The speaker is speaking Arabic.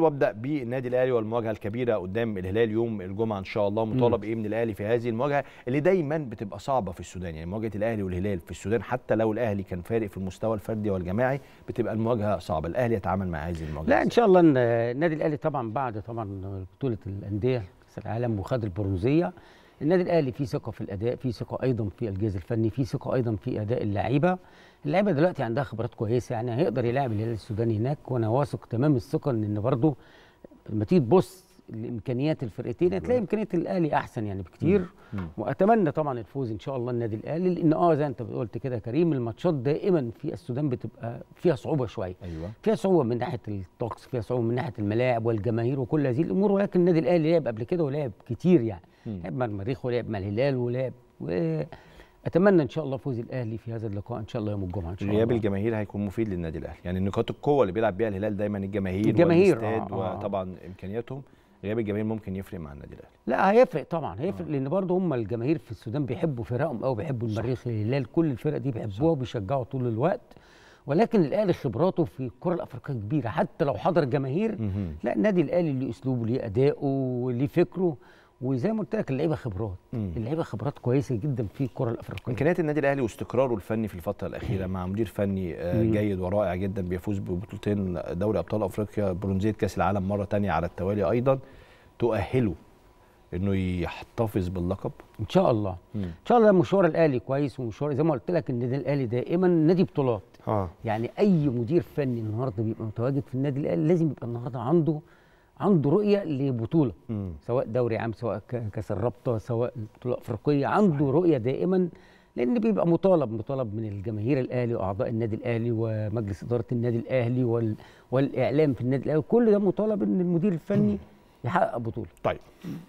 وابدا بالنادي الاهلي والمواجهه الكبيره قدام الهلال يوم الجمعه ان شاء الله مطالب ايه من الاهلي في هذه المواجهه اللي دايما بتبقى صعبه في السودان يعني مواجهه الاهلي والهلال في السودان حتى لو الاهلي كان فارق في المستوى الفردي والجماعي بتبقى المواجهه صعبه الاهلي يتعامل مع هذه المواجهه لا ان شاء الله النادي الاهلي طبعا بعد طبعا بطوله الانديه كاس العالم وخد البرونزيه النادي الاهلي فيه ثقه في الاداء فيه ثقه ايضا في الجهاز الفني فيه ثقه ايضا في اداء اللعيبه اللعيبه دلوقتي عندها خبرات كويسه يعني هيقدر يلاعب الهلال السوداني هناك وانا واثق تمام الثقه ان برضه لما تيجي تبص الامكانيات الفرقتين هتلاقي امكانيه الاهلي احسن يعني بكتير مم. واتمنى طبعا الفوز ان شاء الله النادي الاهلي لان اه زي انت قلت كده كريم الماتشات دائما في السودان بتبقى فيها صعوبه شويه أيوة. فيها صعوبه من ناحيه الطقس فيها صعوبه من ناحيه الملاعب والجماهير وكل هذه الامور ولكن النادي الاهلي لعب قبل كده ولعب كتير يعني لعب مع المريخ ولعب مع الهلال ولعب و... اتمنى ان شاء الله فوز الاهلي في هذا اللقاء ان شاء الله يوم الجمعه ان شاء الله غياب الجماهير هيكون مفيد للنادي الاهلي يعني نقاط القوه اللي بيلعب بيها الهلال دايما الجماهير الجماهير آه،, آه آه. وطبعا امكانياتهم غياب الجماهير ممكن يفرق مع النادي الاهلي لا هيفرق طبعا هيفرق لان برضه هم الجماهير في السودان بيحبوا فرقهم قوي بيحبوا المريخ الهلال كل الفرق دي بيحبوها وبيشجعوا طول الوقت ولكن الاهلي خبراته في الكره الافريقيه كبيره حتى لو حضر جماهير لا النادي الاهلي ليه اسلوبه ليه اداؤه ليه فكره وزي ما قلت لك اللعيبه خبرات اللعيبه خبرات كويسه جدا في الكره الافريقيه امكانيات النادي الاهلي واستقراره الفني في الفتره الاخيره مع مدير فني آه، جيد ورائع جدا بيفوز ببطولتين دوري ابطال افريقيا برونزيه كاس العالم مره ثانيه على التوالي ايضا تؤهله انه يحتفظ باللقب ان شاء الله مم. ان شاء الله مشوار الاهلي كويس ومشوار زي ما قلت لك النادي الاهلي دائما نادي بطولات آه. يعني اي مدير فني النهارده بيبقى متواجد في النادي الاهلي لازم يبقى النهارده عنده عنده رؤيه لبطوله مم. سواء دوري عام سواء كاس الرابطه سواء بطوله افريقيه عنده رؤيه دائما لان بيبقى مطالب مطالب من الجماهير الاهلي واعضاء النادي الاهلي ومجلس اداره النادي الاهلي وال... والاعلام في النادي الاهلي كل ده مطالب ان المدير الفني مم. يحقق بطوله طيب